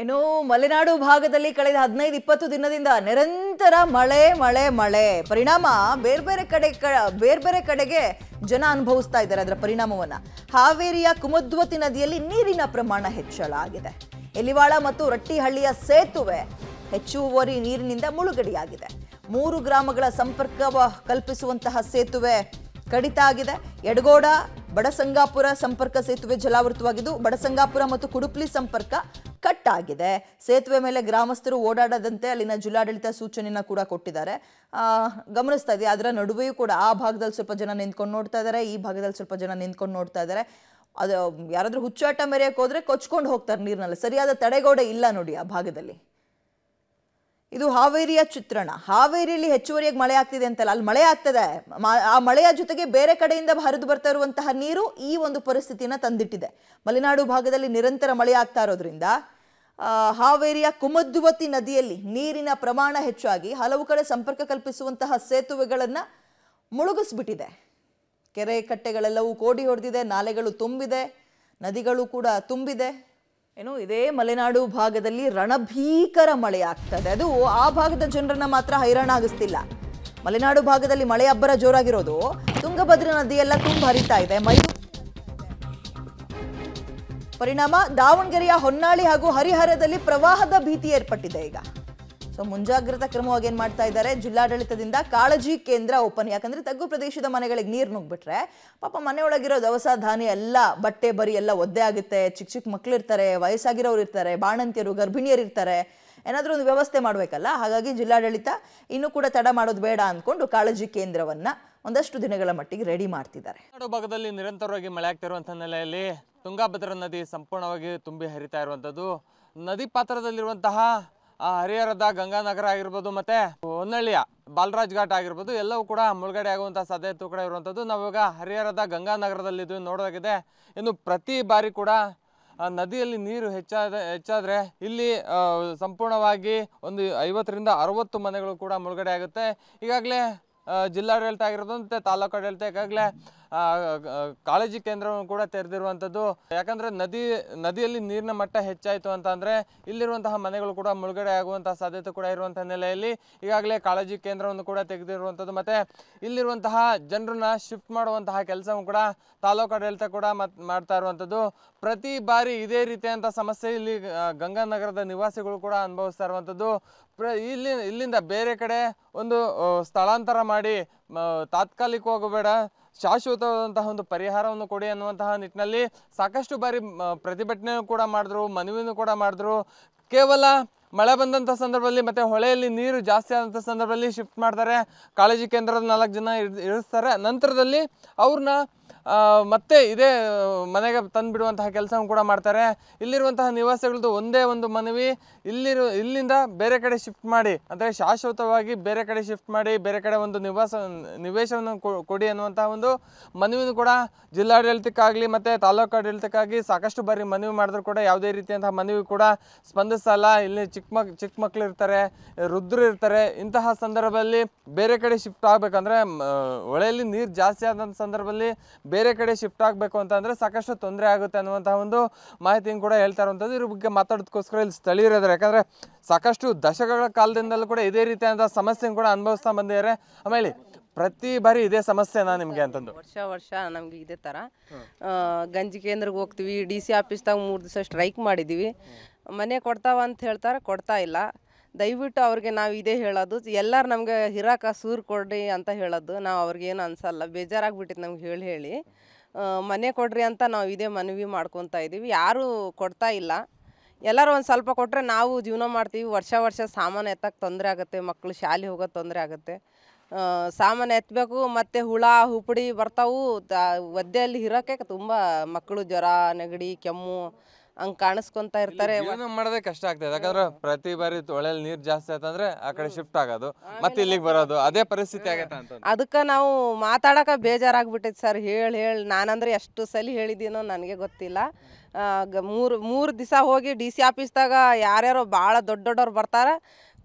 ಏನು ಮಲೆನಾಡು ಭಾಗದಲ್ಲಿ ಕಳೆದ ಹದಿನೈದು ಇಪ್ಪತ್ತು ದಿನದಿಂದ ನಿರಂತರ ಮಳೆ ಮಳೆ ಮಳೆ ಪರಿಣಾಮ ಬೇರೆ ಬೇರೆ ಕಡೆ ಬೇರೆ ಬೇರೆ ಕಡೆಗೆ ಜನ ಅನುಭವಿಸ್ತಾ ಇದ್ದಾರೆ ಅದರ ಪರಿಣಾಮವನ್ನು ಹಾವೇರಿಯ ಕುಮದ್ವತಿ ನದಿಯಲ್ಲಿ ನೀರಿನ ಪ್ರಮಾಣ ಹೆಚ್ಚಳ ಆಗಿದೆ ಎಲಿವಾಳ ಮತ್ತು ರಟ್ಟಿಹಳ್ಳಿಯ ಸೇತುವೆ ಹೆಚ್ಚುವರಿ ನೀರಿನಿಂದ ಮುಳುಗಡೆಯಾಗಿದೆ ಮೂರು ಗ್ರಾಮಗಳ ಸಂಪರ್ಕ ಕಲ್ಪಿಸುವಂತಹ ಸೇತುವೆ ಕಡಿತ ಆಗಿದೆ ಯಡಗೋಡ ಬಡಸಂಗಾಪುರ ಸಂಪರ್ಕ ಸೇತುವೆ ಜಲಾವೃತವಾಗಿದ್ದು ಬಡಸಂಗಾಪುರ ಮತ್ತು ಕುಡುಪ್ಲಿ ಸಂಪರ್ಕ ಕಟ್ ಆಗಿದೆ ಸೇತುವೆ ಮೇಲೆ ಗ್ರಾಮಸ್ಥರು ಓಡಾಡದಂತೆ ಅಲ್ಲಿನ ಜಿಲ್ಲಾಡಳಿತ ಸೂಚನೆಯನ್ನು ಕೂಡ ಕೊಟ್ಟಿದ್ದಾರೆ ಗಮನಿಸ್ತಾ ಇದೆ ಅದರ ನಡುವೆಯೂ ಕೂಡ ಆ ಭಾಗದಲ್ಲಿ ಸ್ವಲ್ಪ ಜನ ನಿಂತ್ಕೊಂಡು ನೋಡ್ತಾ ಇದ್ದಾರೆ ಈ ಭಾಗದಲ್ಲಿ ಸ್ವಲ್ಪ ಜನ ನಿಂತ್ಕೊಂಡು ನೋಡ್ತಾ ಇದ್ದಾರೆ ಅದು ಯಾರಾದರೂ ಹುಚ್ಚಾಟ ಮೆರೆಯಕ್ಕೆ ಹೋದರೆ ಕೊಚ್ಕೊಂಡು ಹೋಗ್ತಾರೆ ನೀರಿನಲ್ಲಿ ಸರಿಯಾದ ತಡೆಗೋಡೆ ಇಲ್ಲ ನೋಡಿ ಆ ಭಾಗದಲ್ಲಿ ಇದು ಹಾವೇರಿಯ ಚಿತ್ರಣ ಹಾವೇರಿಯಲ್ಲಿ ಹೆಚ್ಚುವರಿಯಾಗಿ ಮಳೆ ಆಗ್ತಿದೆ ಅಂತಲ್ಲ ಅಲ್ಲಿ ಮಳೆ ಆಗ್ತದೆ ಆ ಮಳೆಯ ಜೊತೆಗೆ ಬೇರೆ ಕಡೆಯಿಂದ ಹರಿದು ಬರ್ತಾ ಇರುವಂತಹ ನೀರು ಈ ಒಂದು ಪರಿಸ್ಥಿತಿಯನ್ನು ತಂದಿಟ್ಟಿದೆ ಮಲೆನಾಡು ಭಾಗದಲ್ಲಿ ನಿರಂತರ ಮಳೆ ಆಗ್ತಾ ಇರೋದ್ರಿಂದ ಹಾವೇರಿಯ ಕುಮದ್ವತಿ ನದಿಯಲ್ಲಿ ನೀರಿನ ಪ್ರಮಾಣ ಹೆಚ್ಚಾಗಿ ಹಲವು ಕಡೆ ಸಂಪರ್ಕ ಕಲ್ಪಿಸುವಂತಹ ಸೇತುವೆಗಳನ್ನು ಮುಳುಗಿಸ್ಬಿಟ್ಟಿದೆ ಕೆರೆ ಕಟ್ಟೆಗಳೆಲ್ಲವೂ ಕೋಡಿ ಹೊಡೆದಿದೆ ನಾಲೆಗಳು ತುಂಬಿದೆ ನದಿಗಳು ಕೂಡ ತುಂಬಿದೆ ಏನು ಇದೇ ಮಲೆನಾಡು ಭಾಗದಲ್ಲಿ ರಣಭೀಕರ ಮಳೆ ಆಗ್ತದೆ ಅದು ಆ ಭಾಗದ ಜನರನ್ನ ಮಾತ್ರ ಹೈರಾಣ ಆಗಿಸ್ತಿಲ್ಲ ಮಲೆನಾಡು ಭಾಗದಲ್ಲಿ ಮಳೆ ಅಬ್ಬರ ಜೋರಾಗಿರೋದು ತುಂಗಭದ್ರಾ ನದಿಯೆಲ್ಲ ತುಂಬ ಹರಿತಾ ಇದೆ ಮೈ ಪರಿಣಾಮ ದಾವಣಗೆರೆಯ ಹೊನ್ನಾಳಿ ಹಾಗೂ ಹರಿಹರದಲ್ಲಿ ಪ್ರವಾಹದ ಭೀತಿ ಏರ್ಪಟ್ಟಿದೆ ಈಗ ಸೊ ಮುಂಜಾಗ್ರತಾ ಕ್ರಮವಾಗಿ ಏನು ಮಾಡ್ತಾ ಇದ್ದಾರೆ ಜಿಲ್ಲಾಡಳಿತದಿಂದ ಕಾಳಜಿ ಕೇಂದ್ರ ಓಪನ್ ಯಾಕಂದ್ರೆ ತಗ್ಗು ಪ್ರದೇಶದ ಮನೆಗಳಿಗೆ ನೀರು ನುಗ್ಬಿಟ್ರೆ ಪಾಪ ಮನೆಯೊಳಗಿರೋ ದವಸ ಧಾನ್ಯ ಎಲ್ಲ ಬಟ್ಟೆ ಬರಿ ಎಲ್ಲ ಒದ್ದೆ ಆಗುತ್ತೆ ಚಿಕ್ಕ ಚಿಕ್ಕ ಇರ್ತಾರೆ ವಯಸ್ಸಾಗಿರೋರು ಇರ್ತಾರೆ ಬಾಣಂತಿಯರು ಗರ್ಭಿಣಿಯರು ಇರ್ತಾರೆ ಏನಾದರೂ ಒಂದು ವ್ಯವಸ್ಥೆ ಮಾಡಬೇಕಲ್ಲ ಹಾಗಾಗಿ ಜಿಲ್ಲಾಡಳಿತ ಇನ್ನೂ ಕೂಡ ತಡ ಮಾಡೋದು ಬೇಡ ಅಂದ್ಕೊಂಡು ಕಾಳಜಿ ಕೇಂದ್ರವನ್ನು ಒಂದಷ್ಟು ದಿನಗಳ ಮಟ್ಟಿಗೆ ರೆಡಿ ಮಾಡ್ತಿದ್ದಾರೆ ಭಾಗದಲ್ಲಿ ನಿರಂತರವಾಗಿ ಮಳೆ ಆಗ್ತಿರುವಂಥ ನೆಲೆಯಲ್ಲಿ ತುಂಗಾಭದ್ರಾ ನದಿ ಸಂಪೂರ್ಣವಾಗಿ ತುಂಬಿ ಹರಿತಾ ಇರುವಂಥದ್ದು ನದಿ ಪಾತ್ರದಲ್ಲಿರುವಂತಹ ಹರಿಹರದ ಗಂಗಾನಗರ ಆಗಿರ್ಬೋದು ಮತ್ತು ಹೊನ್ನಳ್ಳಿಯ ಬಾಲರಾಜ್ ಘಾಟ್ ಆಗಿರ್ಬೋದು ಎಲ್ಲವೂ ಕೂಡ ಮುಳುಗಡೆ ಆಗುವಂಥ ಸಾಧ್ಯತೆ ಕೂಡ ಇರುವಂಥದ್ದು ನಾವೀಗ ಹರಿಹರದ ಇದು ನೋಡೋದಾಗಿದೆ ಇನ್ನು ಪ್ರತಿ ಬಾರಿ ಕೂಡ ನದಿಯಲ್ಲಿ ನೀರು ಹೆಚ್ಚಾದ ಹೆಚ್ಚಾದರೆ ಇಲ್ಲಿ ಸಂಪೂರ್ಣವಾಗಿ ಒಂದು ಐವತ್ತರಿಂದ ಅರವತ್ತು ಮನೆಗಳು ಕೂಡ ಮುಳುಗಡೆ ಆಗುತ್ತೆ ಈಗಾಗಲೇ ಜಿಲ್ಲಾಡಳಿತ ಆಗಿರೋದಂತೆ ತಾಲೂಕು ಆಡಳಿತ ಈಗಾಗಲೇ ಕಾಳಜಿ ಕೇಂದ್ರವನ್ನು ಕೂಡ ತೆರೆದಿರುವಂಥದ್ದು ಯಾಕಂದರೆ ನದಿ ನದಿಯಲ್ಲಿ ನೀರಿನ ಮಟ್ಟ ಹೆಚ್ಚಾಯಿತು ಅಂತ ಅಂದರೆ ಇಲ್ಲಿರುವಂತಹ ಮನೆಗಳು ಕೂಡ ಮುಳುಗಡೆ ಆಗುವಂತಹ ಸಾಧ್ಯತೆ ಕೂಡ ಇರುವಂಥ ನೆಲೆಯಲ್ಲಿ ಈಗಾಗಲೇ ಕಾಳಜಿ ಕೇಂದ್ರವನ್ನು ಕೂಡ ತೆಗೆದಿರುವಂಥದ್ದು ಮತ್ತು ಇಲ್ಲಿರುವಂತಹ ಜನರನ್ನ ಶಿಫ್ಟ್ ಮಾಡುವಂತಹ ಕೆಲಸವೂ ಕೂಡ ತಾಲೂಕು ಆಡಳಿತ ಕೂಡ ಮಾಡ್ತಾ ಇರುವಂಥದ್ದು ಪ್ರತಿ ಬಾರಿ ಇದೇ ರೀತಿಯಾದಂಥ ಸಮಸ್ಯೆ ಇಲ್ಲಿ ಗಂಗಾನಗರದ ನಿವಾಸಿಗಳು ಕೂಡ ಅನುಭವಿಸ್ತಾ ಇರುವಂಥದ್ದು ಪ್ರ ಇಲ್ಲಿ ಇಲ್ಲಿಂದ ಬೇರೆ ಕಡೆ ಒಂದು ಸ್ಥಳಾಂತರ ಮಾಡಿ ಹೋಗಬೇಡ ಶಾಶ್ವತವಾದಂತಹ ಒಂದು ಪರಿಹಾರವನ್ನು ಕೊಡಿ ಅನ್ನುವಂತಹ ನಿಟ್ಟಿನಲ್ಲಿ ಸಾಕಷ್ಟು ಬಾರಿ ಪ್ರತಿಭಟನೆಯನ್ನು ಕೂಡ ಮಾಡಿದ್ರು ಮನವಿನೂ ಕೂಡ ಮಾಡಿದ್ರು ಕೇವಲ ಮಳೆ ಬಂದಂಥ ಸಂದರ್ಭದಲ್ಲಿ ಮತ್ತು ಹೊಳೆಯಲ್ಲಿ ನೀರು ಜಾಸ್ತಿ ಆದಂಥ ಸಂದರ್ಭದಲ್ಲಿ ಶಿಫ್ಟ್ ಮಾಡ್ತಾರೆ ಕಾಳಜಿ ಕೇಂದ್ರದ ನಾಲ್ಕು ಜನ ಇಳಿಸ್ತಾರೆ ನಂತರದಲ್ಲಿ ಅವ್ರನ್ನ ಮತ್ತೆ ಇದೇ ಮನೆಗೆ ತಂದು ಬಿಡುವಂತಹ ಕೆಲಸವನ್ನು ಕೂಡ ಮಾಡ್ತಾರೆ ಇಲ್ಲಿರುವಂತಹ ನಿವಾಸಿಗಳದ್ದು ಒಂದೇ ಒಂದು ಮನವಿ ಇಲ್ಲಿರು ಇಲ್ಲಿಂದ ಬೇರೆ ಕಡೆ ಶಿಫ್ಟ್ ಮಾಡಿ ಅಂದರೆ ಶಾಶ್ವತವಾಗಿ ಬೇರೆ ಕಡೆ ಶಿಫ್ಟ್ ಮಾಡಿ ಬೇರೆ ಕಡೆ ಒಂದು ನಿವಾಸ ನಿವೇಶವನ್ನು ಕೊಡಿ ಅನ್ನುವಂತಹ ಒಂದು ಮನವಿನೂ ಕೂಡ ಜಿಲ್ಲಾಡಳಿತಕ್ಕಾಗಲಿ ಮತ್ತು ತಾಲೂಕು ಆಡಳಿತಕ್ಕಾಗಿ ಸಾಕಷ್ಟು ಬಾರಿ ಮನವಿ ಮಾಡಿದ್ರು ಕೂಡ ಯಾವುದೇ ರೀತಿಯಂತಹ ಮನವಿ ಕೂಡ ಸ್ಪಂದಿಸಲ್ಲ ಇಲ್ಲಿ ಚಿಕ್ಕ ಮಕ್ ಚಿಕ್ಕ ಮಕ್ಳು ಇರ್ತಾರೆ ರುದ್ರ ಇರ್ತಾರೆ ಇಂತಹ ಸಂದರ್ಭದಲ್ಲಿ ಬೇರೆ ಕಡೆ ಶಿಫ್ಟ್ ಆಗಬೇಕಂದ್ರೆ ಹೊಳೆಯಲ್ಲಿ ನೀರು ಜಾಸ್ತಿ ಆದಂಥ ಸಂದರ್ಭದಲ್ಲಿ ಬೇರೆ ಕಡೆ ಶಿಫ್ಟ್ ಆಗಬೇಕು ಅಂತಂದರೆ ಸಾಕಷ್ಟು ತೊಂದರೆ ಆಗುತ್ತೆ ಅನ್ನುವಂಥ ಒಂದು ಮಾಹಿತಿಯನ್ನು ಕೂಡ ಹೇಳ್ತಾ ಇರುವಂಥದ್ದು ಇದ್ರ ಬಗ್ಗೆ ಮಾತಾಡೋದಕ್ಕೋಸ್ಕರ ಇಲ್ಲಿ ಸ್ಥಳೀಯರಿದ್ದಾರೆ ಯಾಕಂದರೆ ಸಾಕಷ್ಟು ದಶಕಗಳ ಕಾಲದಿಂದಲೂ ಕೂಡ ಇದೇ ರೀತಿಯಾದ ಸಮಸ್ಯೆಯನ್ನು ಕೂಡ ಅನುಭವಿಸ್ತಾ ಬಂದಿದ್ದಾರೆ ಆಮೇಲೆ ಪ್ರತಿ ಬಾರಿ ಇದೇ ಸಮಸ್ಯೆನಾ ನಿಮಗೆ ಅಂತಂದು ವರ್ಷ ವರ್ಷ ನಮ್ಗೆ ಇದೇ ಥರ ಗಂಜಿ ಕೇಂದ್ರಕ್ಕೆ ಹೋಗ್ತೀವಿ ಡಿ ಸಿ ಆಫೀಸ್ದಾಗ ಮೂರು ದಿವಸ ಸ್ಟ್ರೈಕ್ ಮಾಡಿದ್ದೀವಿ ಮನೆ ಕೊಡ್ತಾವ ಅಂತ ಹೇಳ್ತಾರೆ ಕೊಡ್ತಾ ಇಲ್ಲ ದಯವಿಟ್ಟು ಅವ್ರಿಗೆ ನಾವು ಇದೇ ಹೇಳೋದು ಎಲ್ಲರೂ ನಮಗೆ ಹಿರಾಕ ಸೂರು ಕೊಡ್ರಿ ಅಂತ ಹೇಳೋದು ನಾವು ಏನು ಅನ್ಸಲ್ಲ ಬೇಜಾರಾಗ್ಬಿಟ್ಟಿತ್ತು ನಮ್ಗೆ ಹೇಳಿ ಹೇಳಿ ಮನೆ ಕೊಡ್ರಿ ಅಂತ ನಾವು ಇದೇ ಮನವಿ ಮಾಡ್ಕೊತಾ ಇದ್ದೀವಿ ಯಾರೂ ಕೊಡ್ತಾ ಇಲ್ಲ ಎಲ್ಲರೂ ಒಂದು ಸ್ವಲ್ಪ ಕೊಟ್ಟರೆ ನಾವು ಜೀವನ ಮಾಡ್ತೀವಿ ವರ್ಷ ವರ್ಷ ಸಾಮಾನು ಎತ್ತಕ್ಕೆ ತೊಂದರೆ ಆಗುತ್ತೆ ಮಕ್ಕಳು ಶಾಲೆ ಹೋಗೋದು ತೊಂದರೆ ಆಗುತ್ತೆ ಸಾಮಾನು ಎತ್ತಬೇಕು ಮತ್ತು ಹುಳ ಹುಪ್ಪಡಿ ಬರ್ತಾವು ಒದ್ದೆಯಲ್ಲಿ ಇರೋಕ್ಕೆ ತುಂಬ ಮಕ್ಕಳು ಜ್ವರ ನೆಗಡಿ ಕೆಮ್ಮು ಹಂಗ್ ಕಾಣಿಸ್ಕೊಂತ ಇರ್ತಾರೆ ಮಾಡೋದೇ ಕಷ್ಟ ಆಗ್ತದೆ ಯಾಕಂದ್ರೆ ಪ್ರತಿ ಬಾರಿ ತೊಳೆಯಲ್ಲಿ ನೀರ್ ಜಾಸ್ತಿ ಆಯ್ತಂದ್ರೆ ಆ ಕಡೆ ಶಿಫ್ಟ್ ಆಗೋದು ಮತ್ತೆ ಇಲ್ಲಿಗೆ ಬರೋದು ಅದೇ ಪರಿಸ್ಥಿತಿ ಆಗತ್ತ ಅಂತ ಅದಕ್ಕ ನಾವು ಮಾತಾಡಕ ಬೇಜಾರಾಗ್ಬಿಟ್ಟೈತಿ ಸರ್ ಹೇಳಿ ಹೇಳಿ ನಾನಂದ್ರೆ ಎಷ್ಟು ಸಲ ಹೇಳಿದೀನೋ ನನಗೆ ಗೊತ್ತಿಲ್ಲ ಮೂರು ಮೂರು ದಿವಸ ಹೋಗಿ ಡಿ ಸಿ ಆಫೀಸ್ದಾಗ ಯಾರ್ಯಾರೋ ಭಾಳ ದೊಡ್ಡ ದೊಡ್ಡವ್ರು ಬರ್ತಾರೆ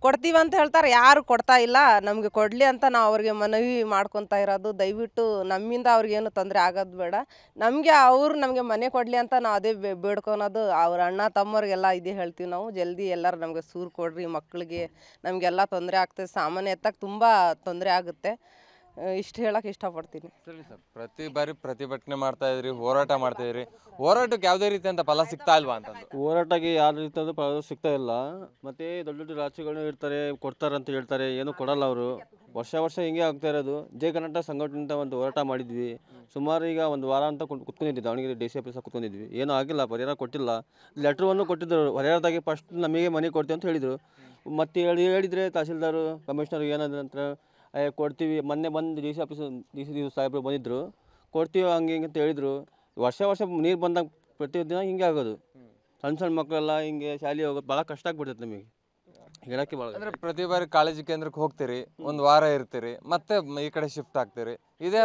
ಕೊಡ್ತೀವಿ ಅಂತ ಹೇಳ್ತಾರೆ ಯಾರು ಕೊಡ್ತಾ ಇಲ್ಲ ನಮಗೆ ಕೊಡಲಿ ಅಂತ ನಾವು ಅವ್ರಿಗೆ ಮನವಿ ಮಾಡ್ಕೊತಾ ಇರೋದು ದಯವಿಟ್ಟು ನಮ್ಮಿಂದ ಅವ್ರಿಗೇನು ತೊಂದರೆ ಆಗೋದು ಬೇಡ ನಮಗೆ ಅವರು ನಮಗೆ ಮನೆ ಕೊಡಲಿ ಅಂತ ನಾವು ಅದೇ ಬೇಡ್ಕೊಳೋದು ಅವ್ರ ಅಣ್ಣ ತಮ್ಮವ್ರಿಗೆಲ್ಲ ಇದೇ ಹೇಳ್ತೀವಿ ನಾವು ಜಲ್ದಿ ಎಲ್ಲರೂ ನಮಗೆ ಸೂರು ಕೊಡ್ರಿ ಮಕ್ಕಳಿಗೆ ನಮಗೆಲ್ಲ ತೊಂದರೆ ಆಗ್ತದೆ ಸಾಮಾನ್ಯ ಎತ್ತಕ್ಕೆ ತುಂಬ ತೊಂದರೆ ಆಗುತ್ತೆ ಇಷ್ಟು ಹೇಳಕ್ಕೆ ಇಷ್ಟಪಡ್ತೀನಿ ಸರಿ ಸರ್ ಪ್ರತಿ ಬಾರಿ ಪ್ರತಿಭಟನೆ ಮಾಡ್ತಾ ಇದ್ರಿ ಹೋರಾಟ ಮಾಡ್ತಾ ಇದ್ರಿ ಹೋರಾಟಕ್ಕೆ ಯಾವುದೇ ರೀತಿ ಅಂತ ಫಲ ಸಿಗ್ತಾ ಇಲ್ವಾ ಅಂತ ಹೋರಾಟಕ್ಕೆ ಯಾವ ರೀತಿ ಅಂತ ಫಲ ಸಿಗ್ತಾ ಇಲ್ಲ ಮತ್ತೆ ದೊಡ್ಡ ದೊಡ್ಡ ರಾಜ್ಯಗಳು ಇರ್ತಾರೆ ಕೊಡ್ತಾರೆ ಅಂತ ಹೇಳ್ತಾರೆ ಏನು ಕೊಡಲ್ಲ ಅವರು ವರ್ಷ ವರ್ಷ ಹಿಂಗೆ ಆಗ್ತಾ ಇರೋದು ಜಯ ಕರ್ನಾಟಕ ಸಂಘಟನೆ ಒಂದು ಹೋರಾಟ ಮಾಡಿದ್ವಿ ಸುಮಾರು ಈಗ ಒಂದು ವಾರ ಅಂತ ಕುತ್ಕೊಂಡಿದ್ವಿ ದಾವಣಗೆರೆ ಡಿ ಸಿ ಆಫೀಸ್ ಕುತ್ಕೊಂಡಿದ್ವಿ ಏನೂ ಆಗಿಲ್ಲ ಪರಿಹಾರ ಕೊಟ್ಟಿಲ್ಲ ಲೆಟ್ರನ್ನು ಕೊಟ್ಟಿದ್ದರು ಪರಿಹಾರದಾಗಿ ಫಸ್ಟ್ ನಮಗೆ ಮನೆ ಕೊಡ್ತೀವಿ ಅಂತ ಹೇಳಿದರು ಮತ್ತೆ ಹೇಳಿ ಹೇಳಿದರೆ ತಹಸೀಲ್ದಾರು ಕಮಿಷನರ್ ಅಂತ ಕೊಡ್ತೀವಿ ಮೊನ್ನೆ ಬಂದು D C office D C ಸಾಹೇಬರು ಬಂದಿದ್ದರು ಕೊಡ್ತೀವಿ ಹಂಗೆ ಹಿಂಗೆ ಅಂತ ಹೇಳಿದರು ವರ್ಷ ವರ್ಷ ನೀರು ಬಂದಾಗ ಪ್ರತಿ ದಿನ ಹಿಂಗೆ ಆಗೋದು ಸಣ್ಣ ಸಣ್ಣ ಮಕ್ಕಳೆಲ್ಲ ಹಿಂಗೆ ಶಾಲೆ ಹೋಗೋದು ಭಾಳ ಕಷ್ಟ ಆಗ್ಬಿಡ್ತೈತೆ ನಮಗೆ ಹೇಳಕ್ಕೆ ಭಾಳ ಅಂದ್ರೆ ಪ್ರತಿ ಬಾರಿ ಕಾಲೇಜ್ ಕೇಂದ್ರಕ್ಕೆ ಹೋಗ್ತೀರಿ ಒಂದು ವಾರ ಇರ್ತೀರಿ ಮತ್ತೆ ಈ ಕಡೆ ಶಿಫ್ಟ್ ಆಗ್ತೀರಿ ಇದೇ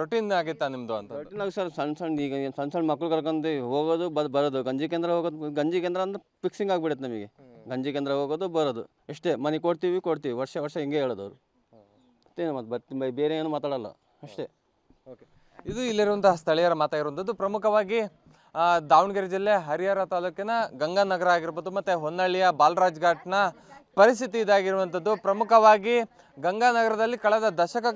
ರೊಟೀನ್ ಆಗಿತ್ತಾ ನಿಮ್ಮದು ಅಂತ ಆಗಿ ಸರ್ ಸಣ್ಣ ಸಣ್ಣ ಈಗ ಸಣ್ಣ ಸಣ್ಣ ಮಕ್ಳು ಕರ್ಕೊಂಡು ಹೋಗೋದು ಬದ್ ಬರೋದು ಗಂಜಿ ಕೇಂದ್ರ ಹೋಗೋದು ಗಂಜಿ ಕೇಂದ್ರ ಅಂದ್ರೆ ಫಿಕ್ಸಿಂಗ್ ಆಗಿಬಿಡುತ್ತೆ ನಮಗೆ ಗಂಜಿ ಕೇಂದ್ರ ಹೋಗೋದು ಬರೋದು ಎಷ್ಟೇ ಮನೆ ಕೊಡ್ತೀವಿ ಕೊಡ್ತೀವಿ ವರ್ಷ ವರ್ಷ ಹಿಂಗೆ ಹೇಳೋದು ಅಷ್ಟೇನು ಮತ್ತೆ ಬರ್ತೀನಿ ಬೇರೆ ಏನು ಮಾತಾಡಲ್ಲ ಅಷ್ಟೇ ಓಕೆ ಇದು ಇಲ್ಲಿರುವಂತಹ ಸ್ಥಳೀಯರ ಮಾತಾಗಿರುವಂಥದ್ದು ಪ್ರಮುಖವಾಗಿ ದಾವಣಗೆರೆ ಜಿಲ್ಲೆ ಹರಿಹರ ತಾಲೂಕಿನ ಗಂಗಾನಗರ ಆಗಿರ್ಬೋದು ಮತ್ತು ಹೊನ್ನಳ್ಳಿಯ ಬಾಲರಾಜ್ ಘಾಟ್ನ ಪರಿಸ್ಥಿತಿ ಇದಾಗಿರುವಂಥದ್ದು ಪ್ರಮುಖವಾಗಿ ಗಂಗಾನಗರದಲ್ಲಿ ಕಳೆದ ದಶಕ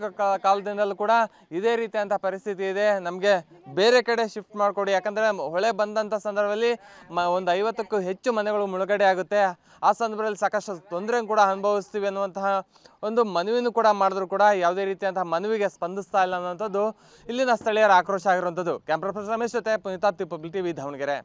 ಕಾಲದಿಂದಲೂ ಕೂಡ ಇದೇ ರೀತಿಯಂಥ ಪರಿಸ್ಥಿತಿ ಇದೆ ನಮಗೆ ಬೇರೆ ಕಡೆ ಶಿಫ್ಟ್ ಮಾಡಿಕೊಡಿ ಯಾಕಂದರೆ ಹೊಳೆ ಬಂದಂಥ ಸಂದರ್ಭದಲ್ಲಿ ಮ ಒಂದು ಐವತ್ತಕ್ಕೂ ಹೆಚ್ಚು ಮನೆಗಳು ಮುಳುಗಡೆ ಆಗುತ್ತೆ ಆ ಸಂದರ್ಭದಲ್ಲಿ ಸಾಕಷ್ಟು ತೊಂದರೆ ಕೂಡ ಅನುಭವಿಸ್ತೀವಿ ಅನ್ನುವಂತಹ ಒಂದು ಮನವಿನೂ ಕೂಡ ಮಾಡಿದ್ರು ಕೂಡ ಯಾವುದೇ ರೀತಿಯಂತಹ ಮನವಿಗೆ ಸ್ಪಂದಿಸ್ತಾ ಇಲ್ಲ ಅನ್ನೋಂಥದ್ದು ಇಲ್ಲಿನ ಸ್ಥಳೀಯರ ಆಕ್ರೋಶ ಆಗಿರುವಂಥದ್ದು ಪರ್ಸನ್ ರಮೇಶ್ ಜೊತೆ ಪುನೀತಾ ಟಿ ವಿ ದಾವಣಗೆರೆ